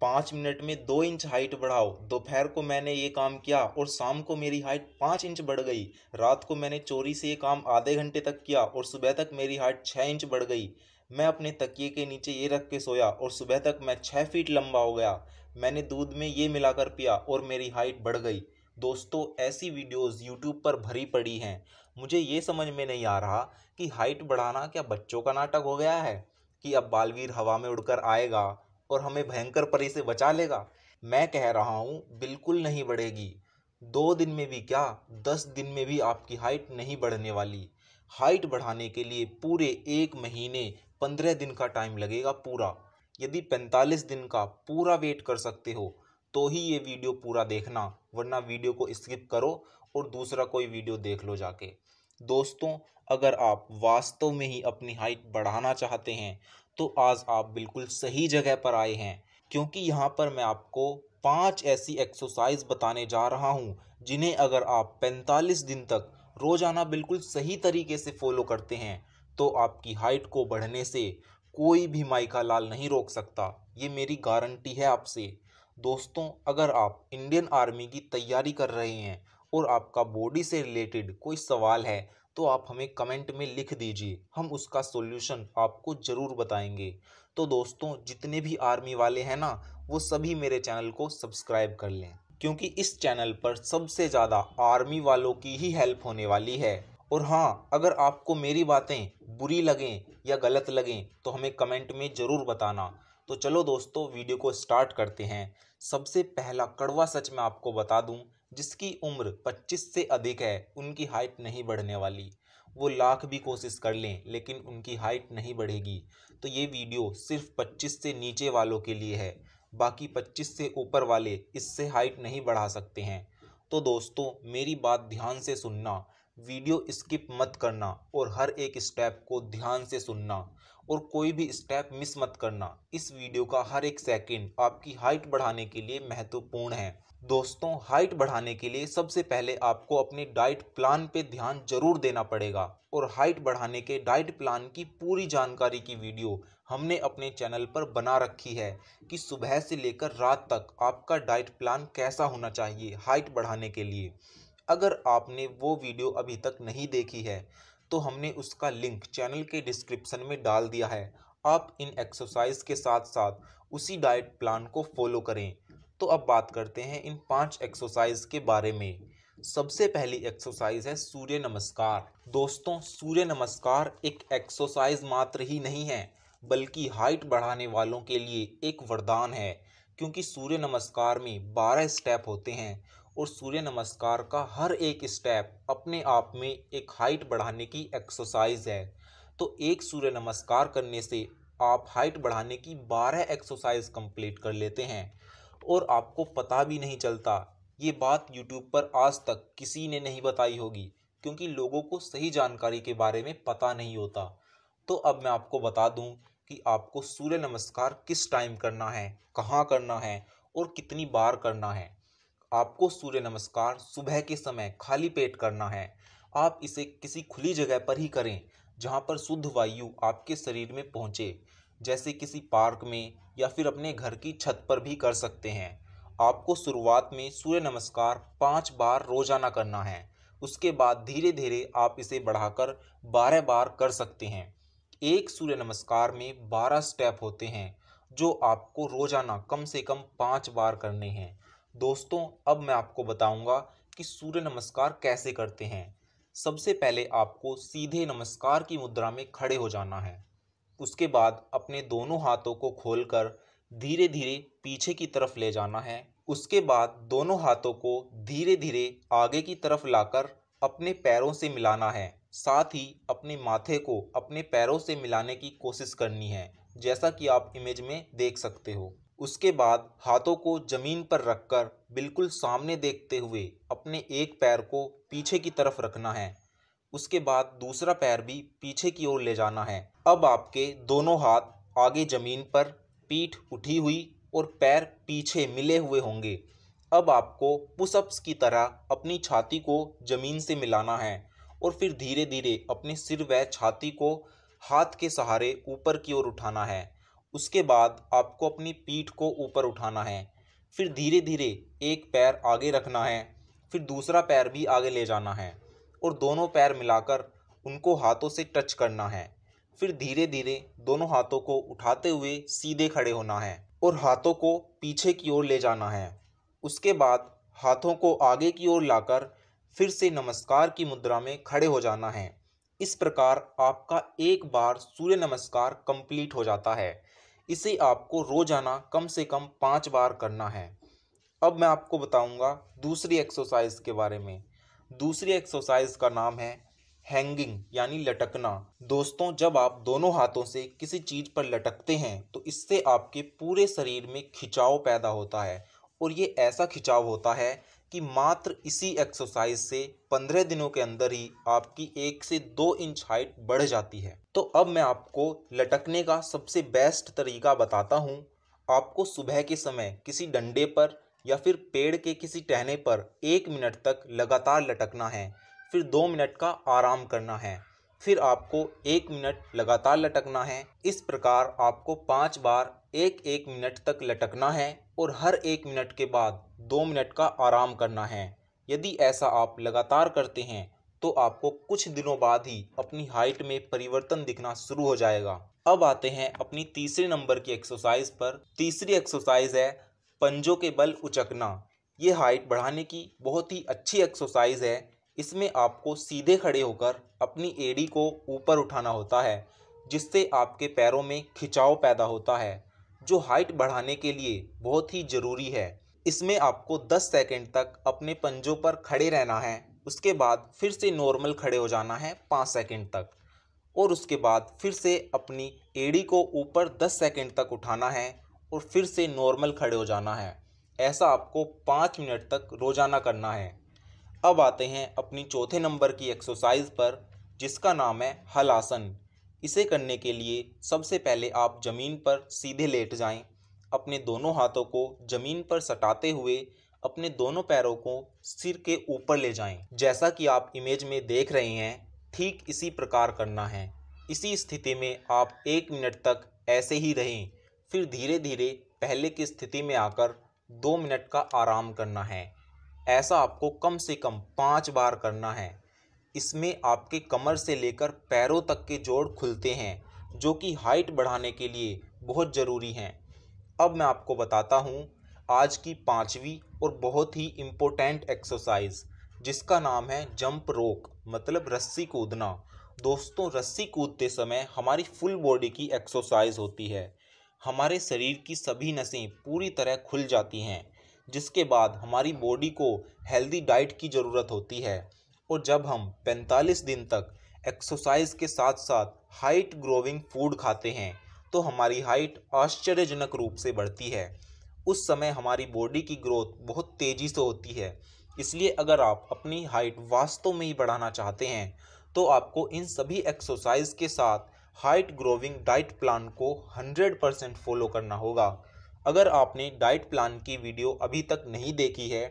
पाँच मिनट में दो इंच हाइट बढ़ाओ दोपहर को मैंने ये काम किया और शाम को मेरी हाइट पाँच इंच बढ़ गई रात को मैंने चोरी से ये काम आधे घंटे तक किया और सुबह तक मेरी हाइट छः इंच बढ़ गई मैं अपने तकिए के नीचे ये रख के सोया और सुबह तक मैं छः फीट लंबा हो गया मैंने दूध में ये मिलाकर पिया और मेरी हाइट बढ़ गई दोस्तों ऐसी वीडियोस यूट्यूब पर भरी पड़ी हैं मुझे ये समझ में नहीं आ रहा कि हाइट बढ़ाना क्या बच्चों का नाटक हो गया है कि अब बालवीर हवा में उड़कर आएगा और हमें भयंकर परी से बचा लेगा मैं कह रहा हूँ बिल्कुल नहीं बढ़ेगी दो दिन में भी क्या दस दिन में भी आपकी हाइट नहीं बढ़ने वाली हाइट बढ़ाने के लिए पूरे एक महीने पंद्रह दिन का टाइम लगेगा पूरा यदि पैंतालीस दिन का पूरा वेट कर सकते हो तो ही ये वीडियो पूरा देखना वरना वीडियो को स्किप करो और दूसरा कोई वीडियो देख लो जाके दोस्तों अगर आप वास्तव में ही अपनी हाइट बढ़ाना चाहते हैं तो आज आप बिल्कुल सही जगह पर आए हैं क्योंकि यहाँ पर मैं आपको पांच ऐसी एक्सरसाइज बताने जा रहा हूँ जिन्हें अगर आप 45 दिन तक रोज़ाना बिल्कुल सही तरीके से फॉलो करते हैं तो आपकी हाइट को बढ़ने से कोई भी माइका लाल नहीं रोक सकता ये मेरी गारंटी है आपसे दोस्तों अगर आप इंडियन आर्मी की तैयारी कर रहे हैं और आपका बॉडी से रिलेटेड कोई सवाल है तो आप हमें कमेंट में लिख दीजिए हम उसका सॉल्यूशन आपको ज़रूर बताएंगे तो दोस्तों जितने भी आर्मी वाले हैं ना वो सभी मेरे चैनल को सब्सक्राइब कर लें क्योंकि इस चैनल पर सबसे ज़्यादा आर्मी वालों की ही हेल्प होने वाली है और हाँ अगर आपको मेरी बातें बुरी लगें या गलत लगें तो हमें कमेंट में ज़रूर बताना तो चलो दोस्तों वीडियो को स्टार्ट करते हैं सबसे पहला कड़वा सच मैं आपको बता दूं जिसकी उम्र 25 से अधिक है उनकी हाइट नहीं बढ़ने वाली वो लाख भी कोशिश कर लें लेकिन उनकी हाइट नहीं बढ़ेगी तो ये वीडियो सिर्फ 25 से नीचे वालों के लिए है बाकी 25 से ऊपर वाले इससे हाइट नहीं बढ़ा सकते हैं तो दोस्तों मेरी बात ध्यान से सुनना वीडियो स्किप मत करना और हर एक स्टेप को ध्यान से सुनना और कोई भी स्टेप मिस मत करना इस वीडियो का हर एक सेकंड आपकी हाइट बढ़ाने के लिए महत्वपूर्ण है दोस्तों हाइट बढ़ाने के लिए सबसे पहले आपको अपने डाइट प्लान पे ध्यान जरूर देना पड़ेगा और हाइट बढ़ाने के डाइट प्लान की पूरी जानकारी की वीडियो हमने अपने चैनल पर बना रखी है कि सुबह से लेकर रात तक आपका डाइट प्लान कैसा होना चाहिए हाइट बढ़ाने के लिए अगर आपने वो वीडियो अभी तक नहीं देखी है तो हमने उसका लिंक चैनल के डिस्क्रिप्सन में डाल दिया है आप इन एक्सरसाइज के साथ साथ उसी डाइट प्लान को फॉलो करें तो अब बात करते हैं इन पांच एक्सरसाइज के बारे में सबसे पहली एक्सरसाइज है सूर्य नमस्कार दोस्तों सूर्य नमस्कार एक एक्सरसाइज मात्र ही नहीं है बल्कि हाइट बढ़ाने वालों के लिए एक वरदान है क्योंकि सूर्य नमस्कार में बारह स्टेप होते हैं और सूर्य नमस्कार का हर एक स्टेप अपने आप में एक हाइट बढ़ाने की एक्सरसाइज है तो एक सूर्य नमस्कार करने से आप हाइट बढ़ाने की बारह एक्सरसाइज कंप्लीट कर लेते हैं और आपको पता भी नहीं चलता ये बात यूट्यूब पर आज तक किसी ने नहीं बताई होगी क्योंकि लोगों को सही जानकारी के बारे में पता नहीं होता तो अब मैं आपको बता दूं कि आपको सूर्य नमस्कार किस टाइम करना है कहाँ करना है और कितनी बार करना है आपको सूर्य नमस्कार सुबह के समय खाली पेट करना है आप इसे किसी खुली जगह पर ही करें जहाँ पर शुद्ध वायु आपके शरीर में पहुँचे जैसे किसी पार्क में या फिर अपने घर की छत पर भी कर सकते हैं आपको शुरुआत में सूर्य नमस्कार पाँच बार रोजाना करना है उसके बाद धीरे धीरे आप इसे बढ़ाकर बारह बार कर सकते हैं एक सूर्य नमस्कार में बारह स्टेप होते हैं जो आपको रोजाना कम से कम पाँच बार करने हैं दोस्तों अब मैं आपको बताऊंगा कि सूर्य नमस्कार कैसे करते हैं सबसे पहले आपको सीधे नमस्कार की मुद्रा में खड़े हो जाना है उसके बाद अपने दोनों हाथों को खोलकर धीरे धीरे पीछे की तरफ ले जाना है उसके बाद दोनों हाथों को धीरे धीरे आगे की तरफ लाकर अपने पैरों से मिलाना है साथ ही अपने माथे को अपने पैरों से मिलाने की कोशिश करनी है जैसा कि आप इमेज में देख सकते हो उसके बाद हाथों को जमीन पर रखकर बिल्कुल सामने देखते हुए अपने एक पैर को पीछे की तरफ रखना है उसके बाद दूसरा पैर भी पीछे की ओर ले जाना है अब आपके दोनों हाथ आगे ज़मीन पर पीठ उठी हुई और पैर पीछे मिले हुए होंगे अब आपको पुशअप्स की तरह अपनी छाती को ज़मीन से मिलाना है और फिर धीरे धीरे अपने सिर व छाती को हाथ के सहारे ऊपर की ओर उठाना है उसके बाद आपको अपनी पीठ को ऊपर उठाना है फिर धीरे धीरे एक पैर आगे रखना है फिर दूसरा पैर भी आगे ले जाना है और दोनों पैर मिलाकर उनको हाथों से टच करना है फिर धीरे धीरे दोनों हाथों को उठाते हुए सीधे खड़े होना है और हाथों को पीछे की ओर ले जाना है उसके बाद हाथों को आगे की ओर लाकर फिर से नमस्कार की मुद्रा में खड़े हो जाना है इस प्रकार आपका एक बार सूर्य नमस्कार कंप्लीट हो जाता है इसे आपको रोजाना कम से कम पाँच बार करना है अब मैं आपको बताऊंगा दूसरी एक्सरसाइज के बारे में दूसरी एक्सरसाइज का नाम है हैंगिंग यानी लटकना दोस्तों जब आप दोनों हाथों से किसी चीज़ पर लटकते हैं तो इससे आपके पूरे शरीर में खिंचाव पैदा होता है और ये ऐसा खिंचाव होता है कि मात्र इसी एक्सरसाइज से पंद्रह दिनों के अंदर ही आपकी एक से दो इंच हाइट बढ़ जाती है तो अब मैं आपको लटकने का सबसे बेस्ट तरीका बताता हूँ आपको सुबह के समय किसी डंडे पर या फिर पेड़ के किसी टहने पर एक मिनट तक लगातार लटकना है फिर दो मिनट का आराम करना है फिर आपको एक मिनट लगातार लटकना है इस प्रकार आपको पाँच बार एक एक मिनट तक लटकना है और हर एक मिनट के बाद दो मिनट का आराम करना है यदि ऐसा आप लगातार करते हैं तो आपको कुछ दिनों बाद ही अपनी हाइट में परिवर्तन दिखना शुरू हो जाएगा अब आते हैं अपनी तीसरे नंबर की एक्सरसाइज पर तीसरी एक्सरसाइज है पंजों के बल उचकना ये हाइट बढ़ाने की बहुत ही अच्छी एक्सरसाइज है इसमें आपको सीधे खड़े होकर अपनी एड़ी को ऊपर उठाना होता है जिससे आपके पैरों में खिंचाव पैदा होता है जो हाइट बढ़ाने के लिए बहुत ही ज़रूरी है इसमें आपको 10 सेकंड तक अपने पंजों पर खड़े रहना है उसके बाद फिर से नॉर्मल खड़े हो जाना है पाँच सेकंड तक और उसके बाद फिर से अपनी एड़ी को ऊपर 10 सेकंड तक उठाना है और फिर से नॉर्मल खड़े हो जाना है ऐसा आपको पाँच मिनट तक रोज़ाना करना है अब आते हैं अपनी चौथे नंबर की एक्सरसाइज पर जिसका नाम है हल आसन इसे करने के लिए सबसे पहले आप ज़मीन पर सीधे लेट जाएं, अपने दोनों हाथों को ज़मीन पर सटाते हुए अपने दोनों पैरों को सिर के ऊपर ले जाएं। जैसा कि आप इमेज में देख रहे हैं ठीक इसी प्रकार करना है इसी स्थिति में आप एक मिनट तक ऐसे ही रहें फिर धीरे धीरे पहले की स्थिति में आकर दो मिनट का आराम करना है ऐसा आपको कम से कम पाँच बार करना है इसमें आपके कमर से लेकर पैरों तक के जोड़ खुलते हैं जो कि हाइट बढ़ाने के लिए बहुत ज़रूरी हैं अब मैं आपको बताता हूँ आज की पाँचवीं और बहुत ही इम्पोर्टेंट एक्सरसाइज जिसका नाम है जंप रोक मतलब रस्सी कूदना दोस्तों रस्सी कूदते समय हमारी फुल बॉडी की एक्सरसाइज होती है हमारे शरीर की सभी नसें पूरी तरह खुल जाती हैं जिसके बाद हमारी बॉडी को हेल्दी डाइट की ज़रूरत होती है और जब हम 45 दिन तक एक्सरसाइज के साथ साथ हाइट ग्रोविंग फूड खाते हैं तो हमारी हाइट आश्चर्यजनक रूप से बढ़ती है उस समय हमारी बॉडी की ग्रोथ बहुत तेज़ी से होती है इसलिए अगर आप अपनी हाइट वास्तव में ही बढ़ाना चाहते हैं तो आपको इन सभी एक्सरसाइज के साथ हाइट ग्रोविंग डाइट प्लान को 100 परसेंट फॉलो करना होगा अगर आपने डाइट प्लान की वीडियो अभी तक नहीं देखी है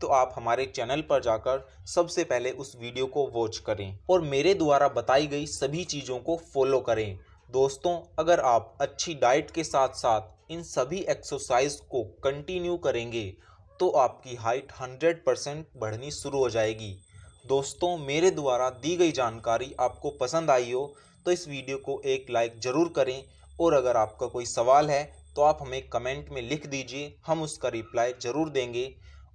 तो आप हमारे चैनल पर जाकर सबसे पहले उस वीडियो को वॉच करें और मेरे द्वारा बताई गई सभी चीज़ों को फॉलो करें दोस्तों अगर आप अच्छी डाइट के साथ साथ इन सभी एक्सरसाइज को कंटिन्यू करेंगे तो आपकी हाइट 100 परसेंट बढ़नी शुरू हो जाएगी दोस्तों मेरे द्वारा दी गई जानकारी आपको पसंद आई हो तो इस वीडियो को एक लाइक ज़रूर करें और अगर आपका कोई सवाल है तो आप हमें कमेंट में लिख दीजिए हम उसका रिप्लाई ज़रूर देंगे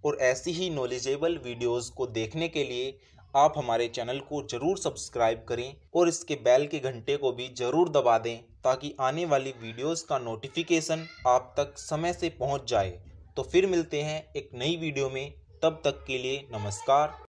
और ऐसी ही नॉलेजेबल वीडियोस को देखने के लिए आप हमारे चैनल को ज़रूर सब्सक्राइब करें और इसके बेल के घंटे को भी ज़रूर दबा दें ताकि आने वाली वीडियोस का नोटिफिकेशन आप तक समय से पहुंच जाए तो फिर मिलते हैं एक नई वीडियो में तब तक के लिए नमस्कार